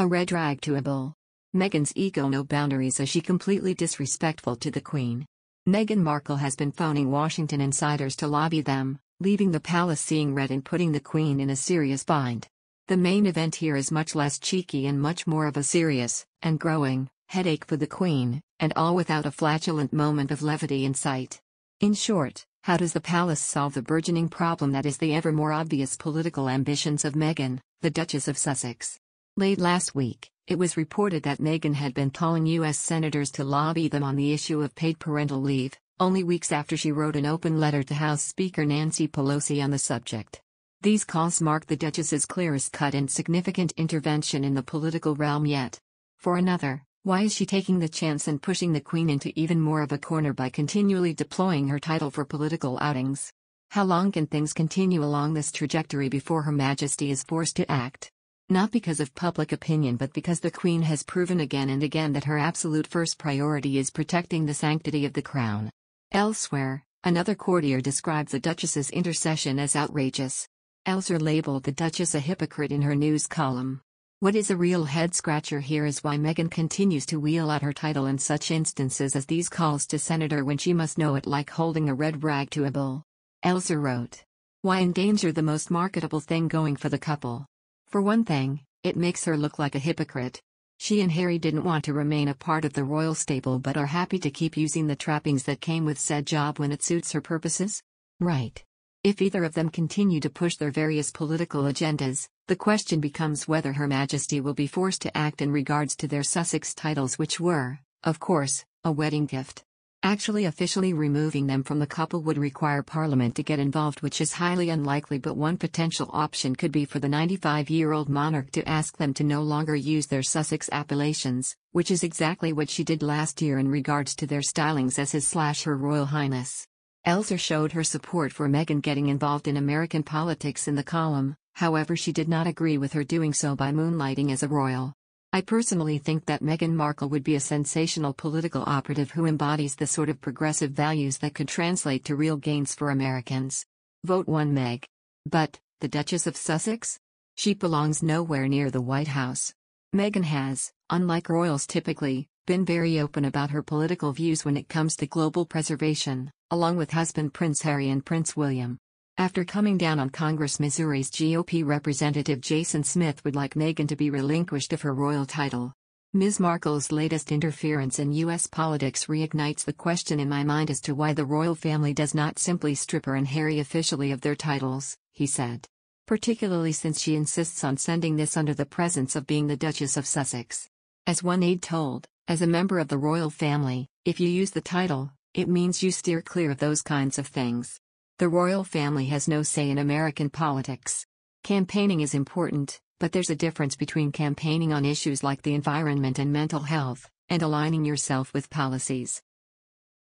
A red rag to a bull. Meghan's ego no boundaries as she completely disrespectful to the Queen. Meghan Markle has been phoning Washington insiders to lobby them, leaving the palace seeing red and putting the Queen in a serious bind. The main event here is much less cheeky and much more of a serious, and growing, headache for the Queen, and all without a flatulent moment of levity in sight. In short, how does the palace solve the burgeoning problem that is the ever more obvious political ambitions of Meghan, the Duchess of Sussex? Late last week, it was reported that Meghan had been calling U.S. senators to lobby them on the issue of paid parental leave, only weeks after she wrote an open letter to House Speaker Nancy Pelosi on the subject. These calls mark the Duchess's clearest cut and significant intervention in the political realm yet. For another, why is she taking the chance and pushing the Queen into even more of a corner by continually deploying her title for political outings? How long can things continue along this trajectory before Her Majesty is forced to act? Not because of public opinion but because the Queen has proven again and again that her absolute first priority is protecting the sanctity of the crown. Elsewhere, another courtier described the Duchess's intercession as outrageous. Elser labeled the Duchess a hypocrite in her news column. What is a real head-scratcher here is why Meghan continues to wheel out her title in such instances as these calls to Senator when she must know it like holding a red rag to a bull. Elser wrote. Why endanger the most marketable thing going for the couple? For one thing, it makes her look like a hypocrite. She and Harry didn't want to remain a part of the royal stable but are happy to keep using the trappings that came with said job when it suits her purposes? Right. If either of them continue to push their various political agendas, the question becomes whether Her Majesty will be forced to act in regards to their Sussex titles which were, of course, a wedding gift. Actually officially removing them from the couple would require parliament to get involved which is highly unlikely but one potential option could be for the 95-year-old monarch to ask them to no longer use their Sussex appellations, which is exactly what she did last year in regards to their stylings as his slash her royal highness. Elser showed her support for Meghan getting involved in American politics in the column, however she did not agree with her doing so by moonlighting as a royal. I personally think that Meghan Markle would be a sensational political operative who embodies the sort of progressive values that could translate to real gains for Americans. Vote 1 Meg. But, the Duchess of Sussex? She belongs nowhere near the White House. Meghan has, unlike royals typically, been very open about her political views when it comes to global preservation, along with husband Prince Harry and Prince William. After coming down on Congress, Missouri's GOP Representative Jason Smith would like Meghan to be relinquished of her royal title. Ms. Markle's latest interference in U.S. politics reignites the question in my mind as to why the royal family does not simply strip her and Harry officially of their titles, he said. Particularly since she insists on sending this under the presence of being the Duchess of Sussex. As one aide told, as a member of the royal family, if you use the title, it means you steer clear of those kinds of things. The royal family has no say in American politics. Campaigning is important, but there's a difference between campaigning on issues like the environment and mental health, and aligning yourself with policies